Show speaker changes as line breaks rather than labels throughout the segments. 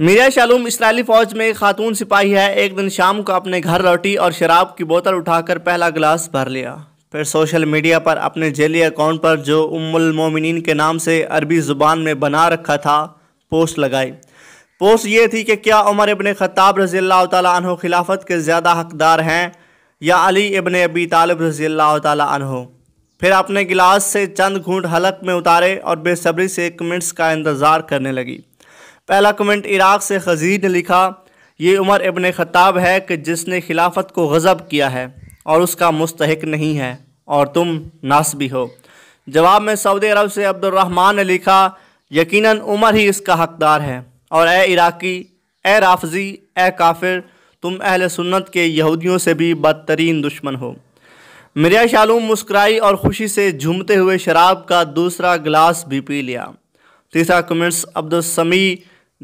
Meera शालूम Israeli फौज में एक खातून सिपाही है एक दिन शाम को अपने घर लौटी और शराब की बोतल उठाकर पहला गिलास भर लिया फिर सोशल मीडिया पर अपने जेली अकाउंट पर जो उम्मुल मोमिनीन के नाम से अरबी ज़ुबान में बना रखा था पोस्ट लगाई पोस्ट ये थी कि क्या उमर इबन ख़ताब रज़ी तह खिलाफत के ज़्यादा हकदार हैं या अली इबन अबी तालब रज़ी तह फिर अपने गिलास से चंद घूंट हलक में उतारे और बेसब्री से कमेंट्स का इंतज़ार करने लगी पहला कमेंट इराक़ से खजीर ने लिखा ये उमर इबन ख़ताब है कि जिसने खिलाफत को गज़ब किया है और उसका मुस्तक नहीं है और तुम नास भी हो जवाब में सऊदी अरब से अब्दुलरहमान ने लिखा यकीनन उमर ही इसका हकदार है और ए इराक़ी ए राफजी ए काफिर तुम अहल सुन्नत के यहूदियों से भी बदतरीन दुश्मन हो मिर्या शालूम मुस्कराई और ख़ुशी से झूमते हुए शराब का दूसरा गिलास भी पी लिया तीसरा कमेंट्स अब्दुलसमी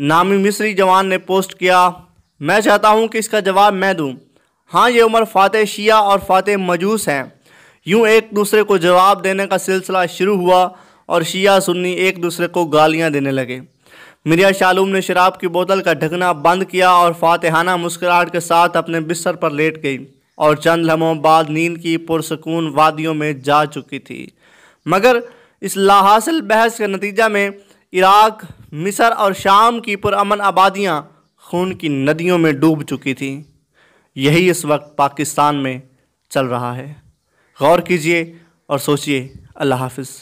नामी मिस्री जवान ने पोस्ट किया मैं चाहता हूं कि इसका जवाब मैं दूं हाँ ये उमर फ़ातह शिया और फ़ातह मजूस हैं यूं एक दूसरे को जवाब देने का सिलसिला शुरू हुआ और शिया सुन्नी एक दूसरे को गालियां देने लगे मिर्या शालूम ने शराब की बोतल का ढकना बंद किया और फातहाना मुस्कुराहट के साथ अपने बिस्तर पर लेट गई और चंद लम्हों बाद नींद की पुरसकून वादियों में जा चुकी थी मगर इस लाहासिल बहस के नतीजा में इराक मिस्र और शाम की पुरान आबादियाँ खून की नदियों में डूब चुकी थी यही इस वक्त पाकिस्तान में चल रहा है गौर कीजिए और सोचिए अल्लाह हाफिज़